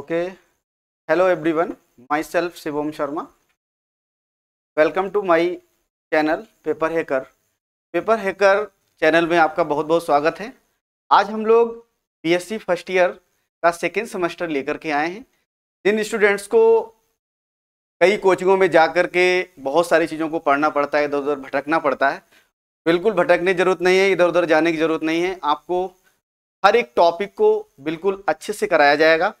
okay everyone myself Shivam Sharma welcome to my channel paper hacker paper hacker channel में आपका बहुत बहुत स्वागत है आज हम लोग बीएससी फर्स्ट ईयर का सेकेंड सेमेस्टर लेकर के आए हैं जिन स्टूडेंट्स को कई कोचिंगों में जा कर के बहुत सारी चीज़ों को पढ़ना पड़ता है इधर उधर भटकना पड़ता है बिल्कुल भटकने की ज़रूरत नहीं है इधर उधर जाने की ज़रूरत नहीं है आपको हर एक टॉपिक को बिल्कुल अच्छे से कराया जाएगा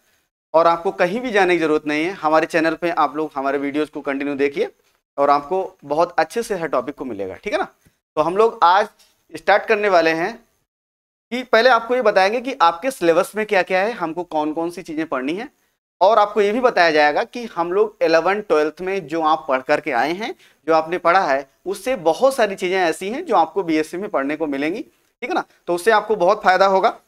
और आपको कहीं भी जाने की ज़रूरत नहीं है हमारे चैनल पे आप लोग हमारे वीडियोस को कंटिन्यू देखिए और आपको बहुत अच्छे से हर टॉपिक को मिलेगा ठीक है ना तो हम लोग आज स्टार्ट करने वाले हैं कि पहले आपको ये बताएंगे कि आपके सिलेबस में क्या क्या है हमको कौन कौन सी चीज़ें पढ़नी है और आपको ये भी बताया जाएगा कि हम लोग एलेवन ट्वेल्थ में जो आप पढ़ करके आए हैं जो आपने पढ़ा है उससे बहुत सारी चीज़ें ऐसी हैं जो आपको बी में पढ़ने को मिलेंगी ठीक है ना तो उससे आपको बहुत फायदा होगा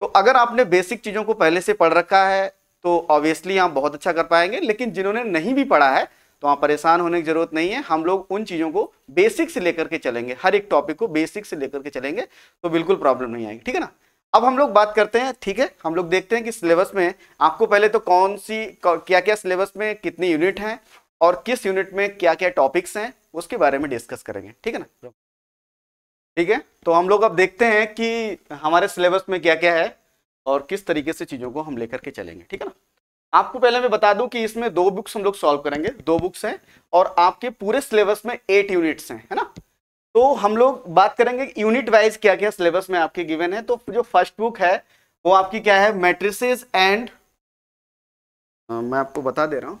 तो अगर आपने बेसिक चीज़ों को पहले से पढ़ रखा है तो ऑब्वियसली आप बहुत अच्छा कर पाएंगे लेकिन जिन्होंने नहीं भी पढ़ा है तो आप परेशान होने की जरूरत नहीं है हम लोग उन चीज़ों को बेसिक से लेकर के चलेंगे हर एक टॉपिक को बेसिक से लेकर के चलेंगे तो बिल्कुल प्रॉब्लम नहीं आएगी ठीक है ना अब हम लोग बात करते हैं ठीक है हम लोग देखते हैं कि सिलेबस में आपको पहले तो कौन सी क्या क्या सिलेबस में कितनी यूनिट हैं और किस यूनिट में क्या क्या टॉपिक्स हैं उसके बारे में डिस्कस करेंगे ठीक है ना ठीक है तो हम लोग अब देखते हैं कि हमारे सिलेबस में क्या क्या है और किस तरीके से चीज़ों को हम लेकर के चलेंगे ठीक है ना आपको पहले मैं बता दूं कि इसमें दो बुक्स हम लोग सॉल्व करेंगे दो बुक्स हैं और आपके पूरे सिलेबस में एट यूनिट्स हैं है ना तो हम लोग बात करेंगे यूनिट वाइज क्या क्या सिलेबस में आपके गिवन है तो जो फर्स्ट बुक है वो आपकी क्या है मैट्रिसेज एंड मैं आपको बता दे रहा हूँ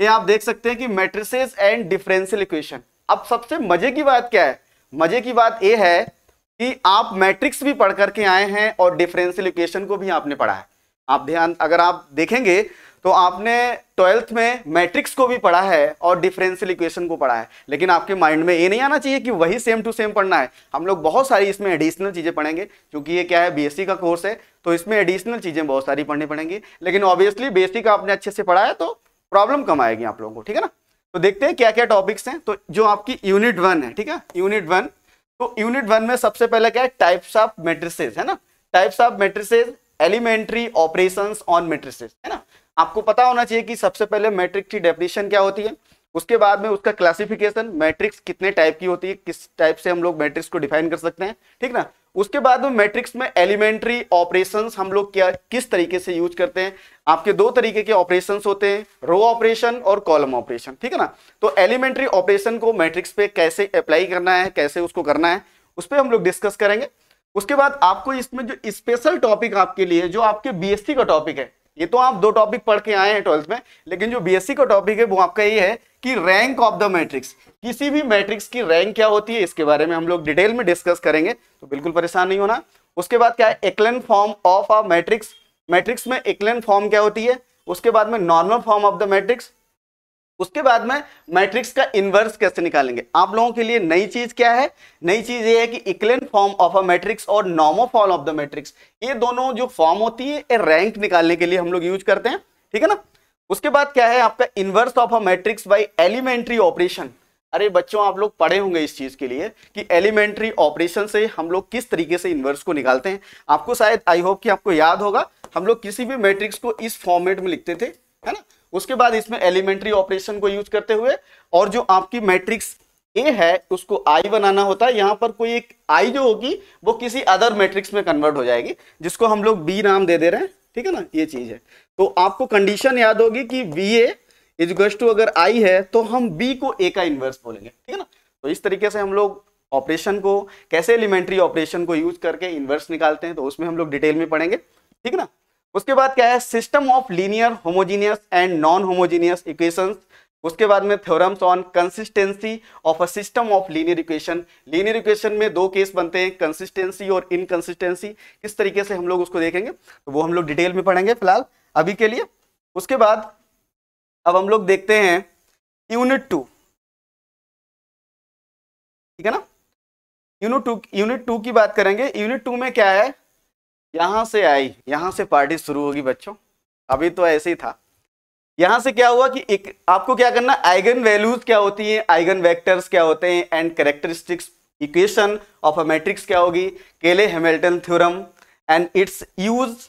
ये आप देख सकते हैं कि मेट्रिस एंड डिफरेंशियल इक्वेशन अब सबसे मजे की बात क्या है मजे की बात यह है कि आप मैट्रिक्स भी पढ़ करके आए हैं और डिफरेंशियल इक्वेशन को भी आपने पढ़ा है आप ध्यान अगर आप देखेंगे तो आपने ट्वेल्थ में मैट्रिक्स को भी पढ़ा है और डिफरेंशियल इक्वेशन को पढ़ा है लेकिन आपके माइंड में ये नहीं आना चाहिए कि वही सेम टू सेम पढ़ना है हम लोग बहुत सारी इसमें एडिशनल चीज़ें पढ़ेंगे क्योंकि ये क्या है बीएससी का कोर्स है तो इसमें एडिशनल चीज़ें बहुत सारी पढ़नी पड़ेंगी लेकिन ऑब्वियसली बीएससी का आपने अच्छे से पढ़ा है तो प्रॉब्लम कम आएगी आप लोगों को ठीक है ना तो देखते हैं क्या क्या टॉपिक्स हैं तो जो आपकी यूनिट वन है ठीक है यूनिट वन तो यूनिट वन में सबसे पहले क्या है टाइप्स ऑफ मेट्रिसेस है ना types of matrices elementary operation on matrices है ना आपको पता होना चाहिए कि सबसे पहले मेट्रिक की डेफिनेशन क्या होती है उसके बाद में उसका क्लासिफिकेशन मैट्रिक्स कितने टाइप की होती है किस टाइप से हम लोग मैट्रिक्स को डिफाइन कर सकते हैं ठीक ना उसके बाद में मैट्रिक्स में एलिमेंट्री ऑपरेशंस हम लोग क्या किस तरीके से यूज करते हैं आपके दो तरीके के ऑपरेशंस होते हैं रो ऑपरेशन और कॉलम ऑपरेशन ठीक है ना तो एलिमेंट्री ऑपरेशन को मैट्रिक्स पे कैसे अप्लाई करना है कैसे उसको करना है उस पर हम लोग डिस्कस करेंगे उसके बाद आपको इसमें जो स्पेशल टॉपिक आपके लिए जो आपके बी का टॉपिक है ये तो आप दो टॉपिक पढ़ के आए हैं ट्वेल्थ में लेकिन जो बीएससी का टॉपिक है वो आपका ये है कि रैंक ऑफ द मैट्रिक्स किसी भी मैट्रिक्स की रैंक क्या होती है इसके बारे में हम लोग डिटेल में डिस्कस करेंगे तो बिल्कुल परेशान नहीं होना उसके बाद क्या है echelon form of a matrix matrix में एक्लेन फॉर्म क्या होती है उसके बाद में normal form of the matrix उसके बाद में मैट्रिक्स का इनवर्स कैसे निकालेंगे आप लोगों के लिए नई चीज क्या है नई चीज ये है कि echelon form of a matrix और नॉमो फॉर्म ऑफ द मैट्रिक्स ये दोनों जो फॉर्म होती है ये रैंक निकालने के लिए हम लोग यूज करते हैं ठीक है ना उसके बाद क्या है आपका inverse of a matrix by elementary operation अरे बच्चों आप लोग पढ़े होंगे इस चीज के लिए कि एलिमेंट्री ऑपरेशन से हम लोग किस तरीके से इनवर्स को निकालते हैं आपको शायद आई होप कि आपको याद होगा हम लोग किसी भी मैट्रिक्स को इस फॉर्मेट में लिखते थे है ना उसके बाद इसमें एलिमेंट्री ऑपरेशन को यूज करते हुए और जो आपकी मैट्रिक्स ए है उसको आई बनाना होता है यहाँ पर कोई एक आई जो होगी वो किसी अदर मैट्रिक्स में कन्वर्ट हो जाएगी जिसको हम लोग बी नाम दे दे रहे हैं ठीक है ना ये चीज है तो आपको कंडीशन याद होगी कि वी ए इजगस टू अगर आई है तो हम बी को ए का इन्वर्स बोलेंगे ठीक है ना तो इस तरीके से हम लोग ऑपरेशन को कैसे एलिमेंट्री ऑपरेशन को यूज करके इन्वर्स निकालते हैं तो उसमें हम लोग डिटेल में पढ़ेंगे ठीक ना उसके बाद क्या है system of linear homogeneous and non homogeneous equations उसके बाद में theorems on consistency of a system of linear equation linear equation में दो केस बनते हैं कंसिस्टेंसी और इनकंसिस्टेंसी किस तरीके से हम लोग उसको देखेंगे तो वो हम लोग डिटेल में पढ़ेंगे फिलहाल अभी के लिए उसके बाद अब हम लोग देखते हैं यूनिट टू ठीक है ना यूनिट टू यूनिट टू की बात करेंगे यूनिट टू में क्या है यहाँ से आई यहाँ से पार्टी शुरू होगी बच्चों अभी तो ऐसे ही था यहाँ से क्या हुआ कि एक आपको क्या करना आइगन वैल्यूज क्या होती हैं आइगन वेक्टर्स क्या होते हैं and characteristics equation of a matrix क्या होगी Cayley Hamilton theorem and its use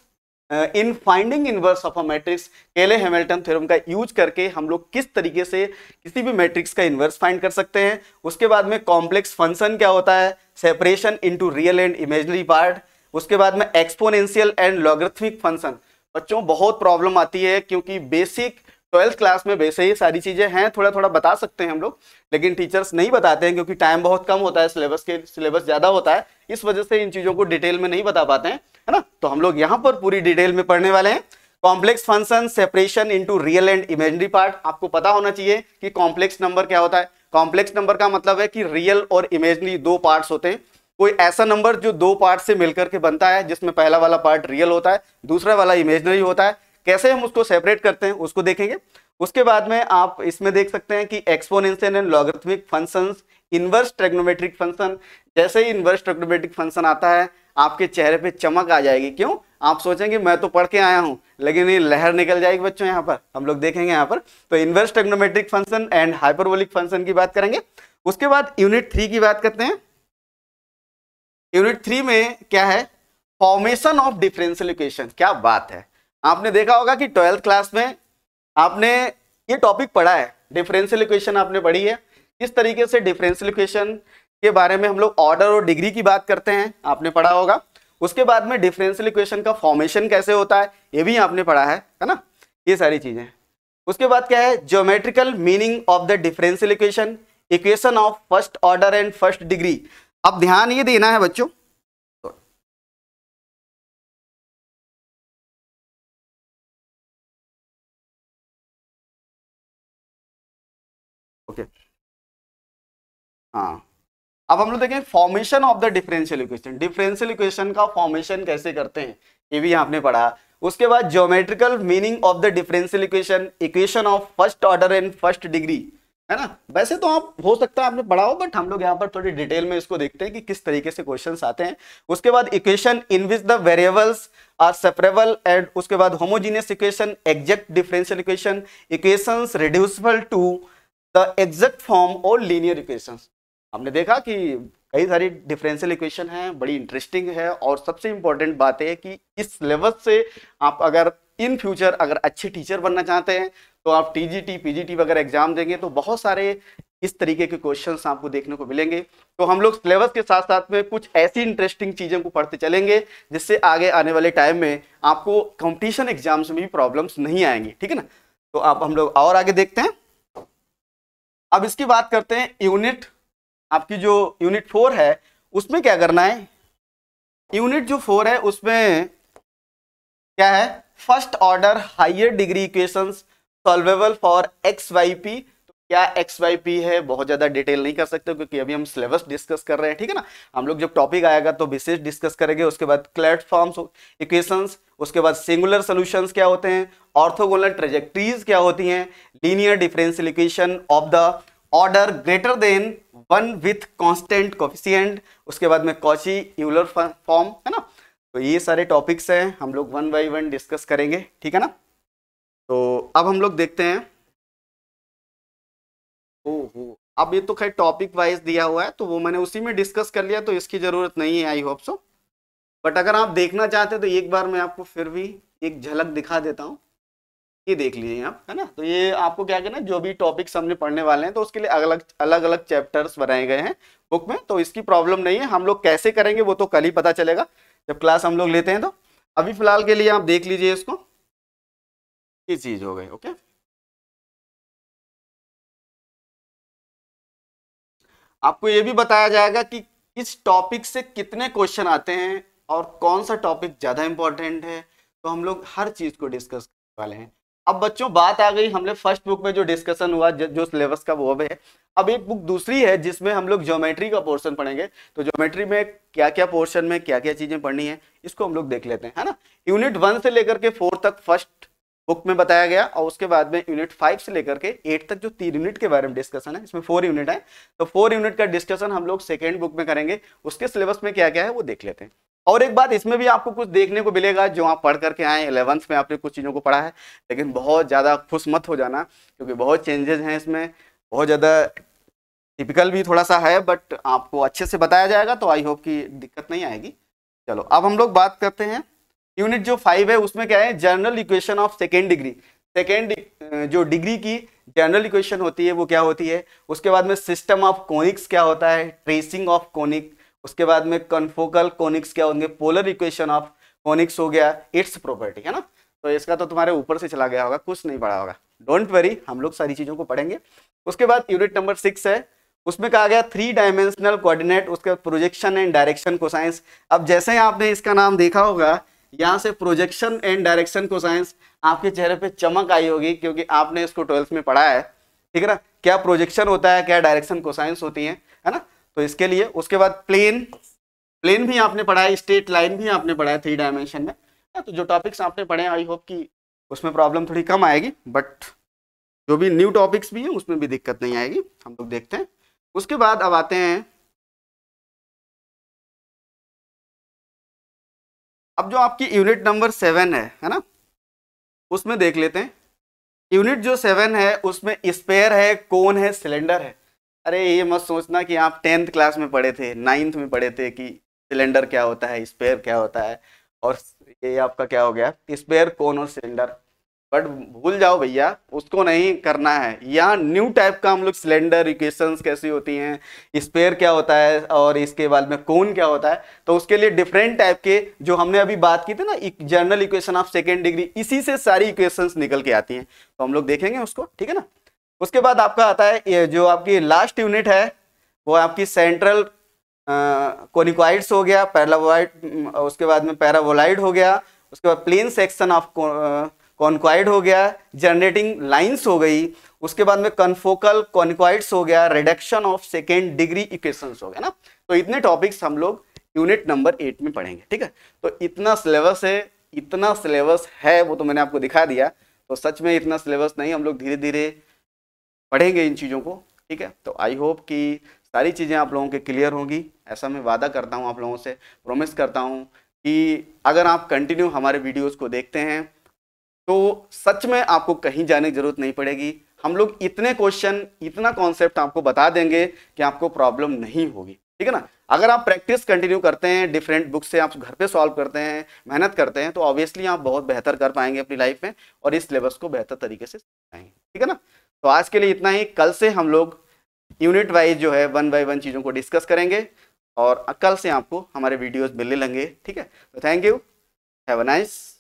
in finding inverse of a matrix Cayley Hamilton theorem का यूज करके हम लोग किस तरीके से किसी भी मैट्रिक्स का इन्वर्स फाइंड कर सकते हैं उसके बाद में कॉम्प्लेक्स फंक्शन क्या होता है separation into real and imaginary part उसके बाद में एक्सपोनेंशियल एंड लॉगरिथमिक फंक्शन बच्चों बहुत प्रॉब्लम आती है क्योंकि बेसिक ट्वेल्थ क्लास में वैसे ही सारी चीज़ें हैं थोड़ा थोड़ा बता सकते हैं हम लोग लेकिन टीचर्स नहीं बताते हैं क्योंकि टाइम बहुत कम होता है सिलेबस के सिलेबस ज़्यादा होता है इस वजह से इन चीज़ों को डिटेल में नहीं बता पाते हैं है ना तो हम लोग यहाँ पर पूरी डिटेल में पढ़ने वाले हैं complex function separation into real and imaginary part आपको पता होना चाहिए कि कॉम्प्लेक्स नंबर क्या होता है कॉम्प्लेक्स नंबर का मतलब है कि रियल और इमेजनरी दो पार्ट होते हैं कोई ऐसा नंबर जो दो पार्ट से मिलकर के बनता है जिसमें पहला वाला पार्ट रियल होता है दूसरा वाला इमेजनरी होता है कैसे हम उसको सेपरेट करते हैं उसको देखेंगे उसके बाद में आप इसमें देख सकते हैं कि exponential and logarithmic functions inverse trigonometric function जैसे ही इन्वर्स ट्रेग्नोमेट्रिक फंक्शन आता है आपके चेहरे पे चमक आ जाएगी क्यों आप सोचेंगे मैं तो पढ़ के आया हूँ लेकिन ये लहर निकल जाएगी बच्चों यहाँ पर हम लोग देखेंगे यहाँ पर तो inverse trigonometric function and hyperbolic function की बात करेंगे उसके बाद यूनिट थ्री की बात करते हैं यूनिट थ्री में क्या है फॉर्मेशन ऑफ डिफरेंशियल इक्वेशन क्या बात है आपने देखा होगा कि ट्वेल्थ क्लास में आपने ये टॉपिक पढ़ा है डिफरेंशियल इक्वेशन आपने पढ़ी है इस तरीके से डिफरेंशियल इक्वेशन के बारे में हम लोग ऑर्डर और डिग्री की बात करते हैं आपने पढ़ा होगा उसके बाद में डिफरेंशियल इक्वेशन का फॉर्मेशन कैसे होता है ये भी आपने पढ़ा है है ना ये सारी चीज़ें उसके बाद क्या है geometrical meaning of the differential equation equation of first order and first degree अब ध्यान ये देना है बच्चों हाँ अब हम लोग देखें formation of the differential equation differential equation का फॉर्मेशन कैसे करते हैं ये भी आपने पढ़ा उसके बाद geometrical meaning of the differential equation equation of first order and first degree है ना वैसे तो आप हो सकता है आपने पढ़ा हो बट हम लोग यहाँ पर थोड़ी डिटेल में इसको देखते हैं कि किस तरीके से क्वेश्चन आते हैं उसके बाद equation in which the variables are separable and उसके बाद homogeneous equation exact differential equation equation reducible to the exact form और लीनियर इक्वेशन हमने देखा कि कई सारी डिफरेंशियल इक्वेशन है बड़ी इंटरेस्टिंग है और सबसे इंपॉर्टेंट बात है कि इस सिलेबस से आप अगर इन फ्यूचर अगर अच्छे टीचर बनना चाहते हैं तो आप टीजीटी पीजीटी वगैरह एग्जाम देंगे तो बहुत सारे इस तरीके के क्वेश्चन आपको देखने को मिलेंगे तो हम लोग सिलेबस के साथ साथ में कुछ ऐसी इंटरेस्टिंग चीज़ों को पढ़ते चलेंगे जिससे आगे आने वाले टाइम में आपको कॉम्पिटिशन एग्जाम्स में भी प्रॉब्लम्स नहीं आएंगी ठीक है ना तो आप हम लोग और आगे देखते हैं अब इसकी बात करते हैं यूनिट आपकी जो यूनिट फोर है उसमें क्या करना है यूनिट जो फोर है उसमें क्या है first order higher degree equation solvable for x y p तो क्या एक्स वाई पी है बहुत ज़्यादा डिटेल नहीं कर सकते क्योंकि अभी हम सिलेबस डिस्कस कर रहे हैं ठीक है ना हम लोग जब टॉपिक आएगा तो विशेष डिस्कस करेंगे उसके बाद प्लेटफॉर्म्स इक्वेशन उसके बाद सिंगुलर सोल्यूशन क्या होते हैं ऑर्थोगोनल ट्रेजेक्ट्रीज क्या होती हैं linear differential equation of the order greater than one with constant coefficient उसके बाद में कॉची यूलर फॉर्म है ना तो ये सारे टॉपिक्स हैं हम लोग वन बाई वन डिस्कस करेंगे ठीक है ना तो अब हम लोग देखते हैं हो अब ये तो खैर टॉपिक वाइज दिया हुआ है तो वो मैंने उसी में डिस्कस कर लिया तो इसकी ज़रूरत नहीं है आई होप सो बट अगर आप देखना चाहते तो एक बार मैं आपको फिर भी एक झलक दिखा देता हूँ ये देख लीजिए आप है ना तो ये आपको क्या करना है जो भी टॉपिक्स हमने पढ़ने वाले हैं तो उसके लिए अलग अलग अलग चैप्टर्स बनाए गए हैं बुक में तो इसकी प्रॉब्लम नहीं है हम लोग कैसे करेंगे वो तो कल ही पता चलेगा जब क्लास हम लोग लेते हैं तो अभी फिलहाल के लिए आप देख लीजिए इसको ये चीज़ हो गई ओके आपको ये भी बताया जाएगा कि किस टॉपिक से कितने क्वेश्चन आते हैं और कौन सा टॉपिक ज़्यादा इंपॉर्टेंट है तो हम लोग हर चीज़ को डिस्कस करने वाले हैं अब बच्चों बात आ गई हमने फर्स्ट बुक में जो डिस्कशन हुआ जो सिलेबस का वो है अब एक बुक दूसरी है जिसमें हम लोग ज्योमेट्री का पोर्शन पढ़ेंगे तो ज्योमेट्री में क्या क्या पोर्शन में क्या क्या चीजें पढ़नी है इसको हम लोग देख लेते हैं है ना यूनिट वन से लेकर के फोर तक फर्स्ट बुक में बताया गया और उसके बाद में यूनिट फाइव से लेकर के एट तक जो तीन यूनिट के बारे में डिस्कशन है इसमें फोर यूनिट है तो फोर यूनिट का डिस्कशन हम लोग सेकेंड बुक में करेंगे उसके सिलेबस में क्या क्या है वो देख लेते हैं और एक बात इसमें भी आपको कुछ देखने को मिलेगा जो आप पढ़ करके आए इलेवंथ में आपने कुछ चीज़ों को पढ़ा है लेकिन बहुत ज़्यादा खुश मत हो जाना क्योंकि बहुत चेंजेज हैं इसमें बहुत ज़्यादा टिपिकल भी थोड़ा सा है बट आपको अच्छे से बताया जाएगा तो आई होप कि दिक्कत नहीं आएगी चलो अब हम लोग बात करते हैं यूनिट जो फाइव है उसमें क्या है general equation of second degree second जो डिग्री की जनरल इक्वेशन होती है वो क्या होती है उसके बाद में सिस्टम ऑफ कॉनिक्स क्या होता है ट्रेसिंग ऑफ कॉनिक्स उसके बाद में कन्फोकल कॉनिक्स क्या होंगे पोलर इक्वेशन ऑफ कॉनिक्स हो गया इट्स प्रॉपर्टी है ना तो इसका तो तुम्हारे ऊपर से चला गया होगा कुछ नहीं पढ़ा होगा डोंट वरी हम लोग सारी चीज़ों को पढ़ेंगे उसके बाद यूनिट नंबर सिक्स है उसमें कहा गया थ्री डायमेंशनल कोऑर्डिनेट उसके बाद projection and direction cosines अब जैसे ही आपने इसका नाम देखा होगा यहाँ से projection and direction cosines आपके चेहरे पे चमक आई होगी क्योंकि आपने इसको ट्वेल्थ में पढ़ा है ठीक है ना क्या प्रोजेक्शन होता है क्या डायरेक्शन को साइंस होती है है ना तो इसके लिए उसके बाद प्लेन प्लेन भी आपने पढ़ा है स्टेट लाइन भी आपने पढ़ा है थ्री डायमेंशन में हाँ, तो जो टॉपिक्स आपने पढ़े हैं आई होप कि उसमें प्रॉब्लम थोड़ी कम आएगी बट जो भी न्यू टॉपिक्स भी हैं उसमें भी दिक्कत नहीं आएगी हम लोग देखते हैं उसके बाद अब आते हैं अब जो आपकी यूनिट नंबर सेवन है है ना उसमें देख लेते हैं यूनिट जो सेवन है उसमें स्पेयर है कोन है सिलेंडर है अरे ये मत सोचना कि आप टेंथ क्लास में पढ़े थे नाइन्थ में पढ़े थे कि सिलेंडर क्या होता है स्पेयर क्या होता है और ये आपका क्या हो गया स्पेयर कौन और सिलेंडर बट भूल जाओ भैया उसको नहीं करना है यहाँ न्यू टाइप का हम लोग सिलेंडर इक्वेशंस कैसी होती हैं स्पेयर क्या होता है और इसके बाद में कौन क्या होता है तो उसके लिए डिफरेंट टाइप के जो हमने अभी बात की थी ना general equation of second degree इसी से सारी इक्वेशंस निकल के आती हैं तो हम लोग देखेंगे उसको ठीक है ना उसके बाद आपका आता है ये जो आपकी लास्ट यूनिट है वो आपकी सेंट्रल कोनिकॉइड्स हो गया पैरावाइड उसके बाद में पैरावोलाइड हो गया उसके बाद प्लेन सेक्शन ऑफ कॉनक्वाइड हो गया जनरेटिंग लाइंस हो गई उसके बाद में कन्फोकल कॉनक्वाइड्स हो गया reduction of second degree equations हो गया ना तो इतने टॉपिक्स हम लोग यूनिट नंबर एट में पढ़ेंगे ठीक है तो इतना सिलेबस है इतना सिलेबस है वो तो मैंने आपको दिखा दिया तो सच में इतना सिलेबस नहीं हम लोग धीरे धीरे पढ़ेंगे इन चीज़ों को ठीक है तो आई होप कि सारी चीज़ें आप लोगों के क्लियर होंगी ऐसा मैं वादा करता हूँ आप लोगों से प्रोमिस करता हूँ कि अगर आप कंटिन्यू हमारे वीडियोज को देखते हैं तो सच में आपको कहीं जाने की ज़रूरत नहीं पड़ेगी हम लोग इतने क्वेश्चन इतना कॉन्सेप्ट आपको बता देंगे कि आपको प्रॉब्लम नहीं होगी ठीक है ना अगर आप प्रैक्टिस कंटिन्यू करते हैं डिफरेंट बुक से आप घर पे सॉल्व करते हैं मेहनत करते हैं तो ऑब्वियसली आप बहुत बेहतर कर पाएंगे अपनी लाइफ में और इस सिलेबस को बेहतर तरीके से सीख पाएंगे ठीक है ना तो आज के लिए इतना ही कल से हम लोग यूनिट वाइज जो है वन बाई वन चीज़ों को डिस्कस करेंगे और कल से आपको हमारे वीडियोस मिलने लगेंगे ठीक है तो thank you have a nice